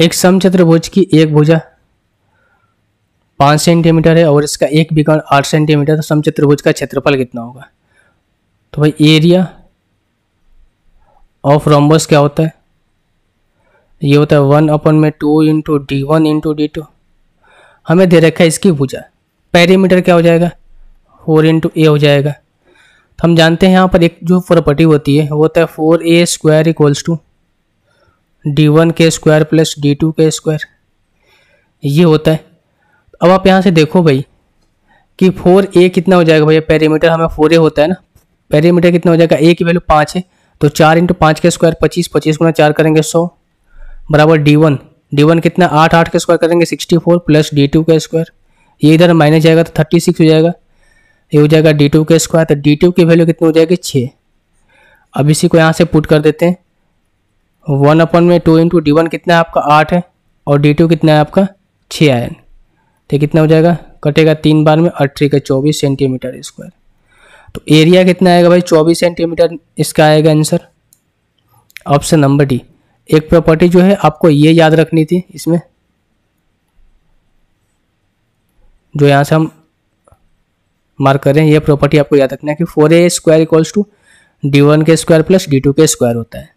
एक समचतुर्भुज की एक भुजा पाँच सेंटीमीटर है और इसका एक विकर्ण आठ सेंटीमीटर तो समचतुर्भुज का क्षेत्रफल कितना होगा तो भाई एरिया ऑफ रोम्बस क्या होता है ये होता है वन अपन में two into D one into D two हमें दे रखा है इसकी भुजा पेरीमीटर क्या हो जाएगा फोर इंटू ए हो जाएगा तो हम जानते हैं यहाँ पर एक जो प्रॉपर्टी होती है वो होता है four A square equals to D one के स्क्वायर प्लस डी टू के स्क्वायर ये होता है अब आप यहाँ से देखो भाई कि फोर ए कितना हो जाएगा भैया पेरीमीटर हमें फोर ए होता है ना पेरीमीटर कितना हो जाएगा ए की वैल्यू पाँच है तो चार इंटू पाँच के स्क्वायर पच्चीस पच्चीस गुना चार करेंगे सौ बराबर डी वन डी वन कितना आठ आठ के स्क्वायर करेंगे sixty four plus D two का स्क्वायर ये इधर माइनस जाएगा तो थर्टी सिक्स हो जाएगा ये हो जाएगा डी टू के स्क्वायर तो डी टू की वैल्यू कितनी हो जाएगी छः अब इसी को यहाँ से पुट कर देते हैं वन अपन में टू इंटू डी वन कितना है आपका आठ है और डी टू कितना है आपका छः आयन तो कितना हो जाएगा कटेगा तीन बार में और का चौबीस सेंटीमीटर स्क्वायर तो एरिया कितना आएगा भाई चौबीस सेंटीमीटर इसका आएगा आंसर ऑप्शन नंबर डी एक प्रॉपर्टी जो है आपको ये याद रखनी थी इसमें जो यहाँ से हम मार्क कर रहे हैं ये प्रॉपर्टी आपको याद रखना है कि four A square equals to D one के स्क्वायर प्लस डी टू के स्क्वायर होता है